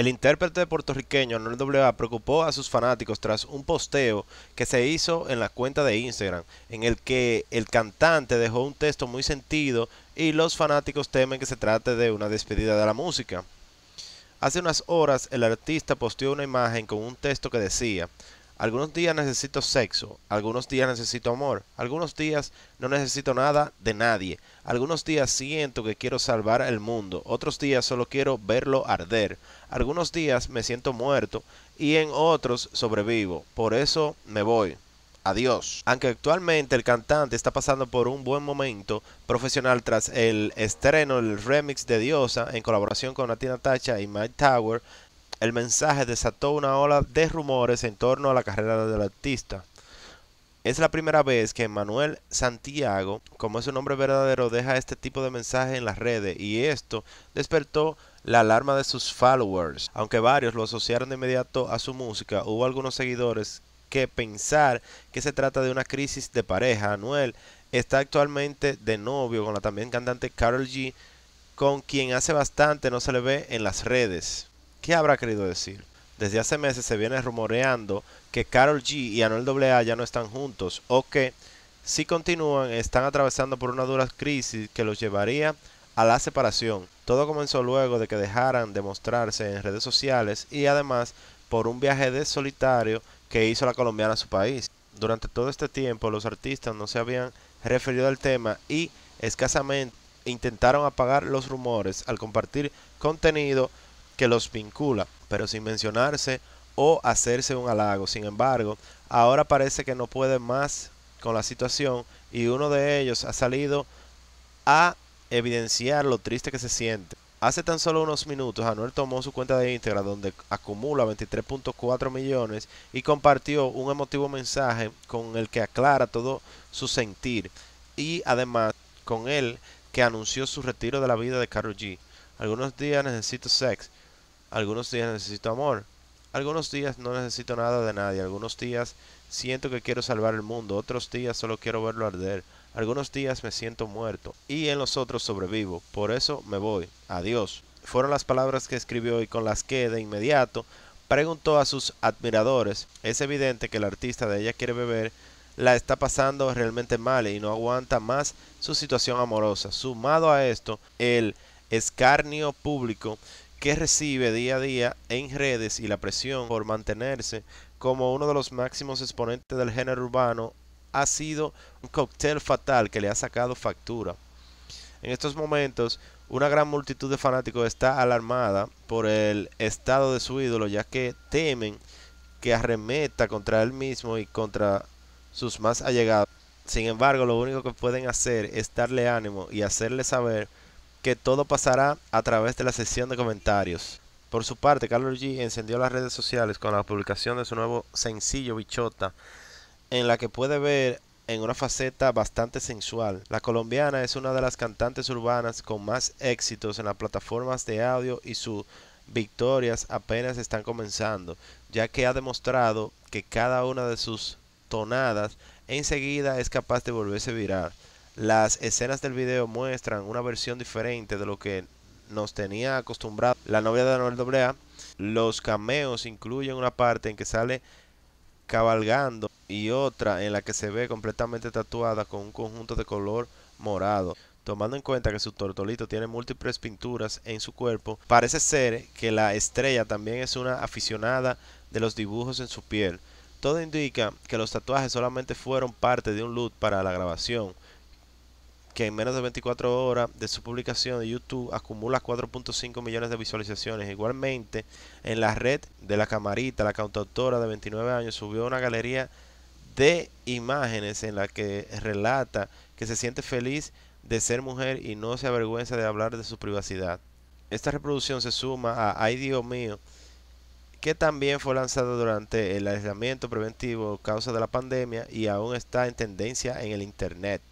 El intérprete puertorriqueño Noel W.A. preocupó a sus fanáticos tras un posteo que se hizo en la cuenta de Instagram, en el que el cantante dejó un texto muy sentido y los fanáticos temen que se trate de una despedida de la música. Hace unas horas el artista posteó una imagen con un texto que decía, algunos días necesito sexo, algunos días necesito amor, algunos días no necesito nada de nadie, algunos días siento que quiero salvar el mundo, otros días solo quiero verlo arder, algunos días me siento muerto y en otros sobrevivo, por eso me voy. Adiós. Aunque actualmente el cantante está pasando por un buen momento profesional tras el estreno del remix de Diosa en colaboración con Natina Tacha y Mike Tower, el mensaje desató una ola de rumores en torno a la carrera del artista. Es la primera vez que Manuel Santiago, como es su nombre verdadero, deja este tipo de mensaje en las redes y esto despertó la alarma de sus followers. Aunque varios lo asociaron de inmediato a su música, hubo algunos seguidores que pensar que se trata de una crisis de pareja. Anuel está actualmente de novio con la también cantante Carol G, con quien hace bastante no se le ve en las redes. ¿Qué habrá querido decir? Desde hace meses se viene rumoreando que Carol G y Anuel AA ya no están juntos o que, si continúan, están atravesando por una dura crisis que los llevaría a la separación. Todo comenzó luego de que dejaran de mostrarse en redes sociales y además por un viaje de solitario que hizo la colombiana a su país. Durante todo este tiempo los artistas no se habían referido al tema y escasamente intentaron apagar los rumores al compartir contenido que los vincula, pero sin mencionarse o hacerse un halago. Sin embargo, ahora parece que no puede más con la situación y uno de ellos ha salido a evidenciar lo triste que se siente. Hace tan solo unos minutos, Anuel tomó su cuenta de Instagram donde acumula 23.4 millones y compartió un emotivo mensaje con el que aclara todo su sentir y además con él que anunció su retiro de la vida de Karol G. Algunos días necesito sex algunos días necesito amor. Algunos días no necesito nada de nadie. Algunos días siento que quiero salvar el mundo. Otros días solo quiero verlo arder. Algunos días me siento muerto. Y en los otros sobrevivo. Por eso me voy. Adiós. Fueron las palabras que escribió y con las que de inmediato preguntó a sus admiradores. Es evidente que el artista de ella quiere beber la está pasando realmente mal y no aguanta más su situación amorosa. Sumado a esto, el escarnio público que recibe día a día en redes y la presión por mantenerse como uno de los máximos exponentes del género urbano ha sido un cóctel fatal que le ha sacado factura. En estos momentos, una gran multitud de fanáticos está alarmada por el estado de su ídolo, ya que temen que arremeta contra él mismo y contra sus más allegados. Sin embargo, lo único que pueden hacer es darle ánimo y hacerle saber que todo pasará a través de la sesión de comentarios. Por su parte, Carlos G encendió las redes sociales con la publicación de su nuevo sencillo Bichota, en la que puede ver en una faceta bastante sensual. La colombiana es una de las cantantes urbanas con más éxitos en las plataformas de audio y sus victorias apenas están comenzando, ya que ha demostrado que cada una de sus tonadas enseguida es capaz de volverse viral las escenas del video muestran una versión diferente de lo que nos tenía acostumbrado la novia de Noel AA. Los cameos incluyen una parte en que sale cabalgando y otra en la que se ve completamente tatuada con un conjunto de color morado. Tomando en cuenta que su tortolito tiene múltiples pinturas en su cuerpo, parece ser que la estrella también es una aficionada de los dibujos en su piel. Todo indica que los tatuajes solamente fueron parte de un look para la grabación, que en menos de 24 horas de su publicación de YouTube acumula 4.5 millones de visualizaciones. Igualmente, en la red de la camarita, la cantautora de 29 años subió una galería de imágenes en la que relata que se siente feliz de ser mujer y no se avergüenza de hablar de su privacidad. Esta reproducción se suma a Ay Dios mío, que también fue lanzada durante el aislamiento preventivo causa de la pandemia y aún está en tendencia en el Internet.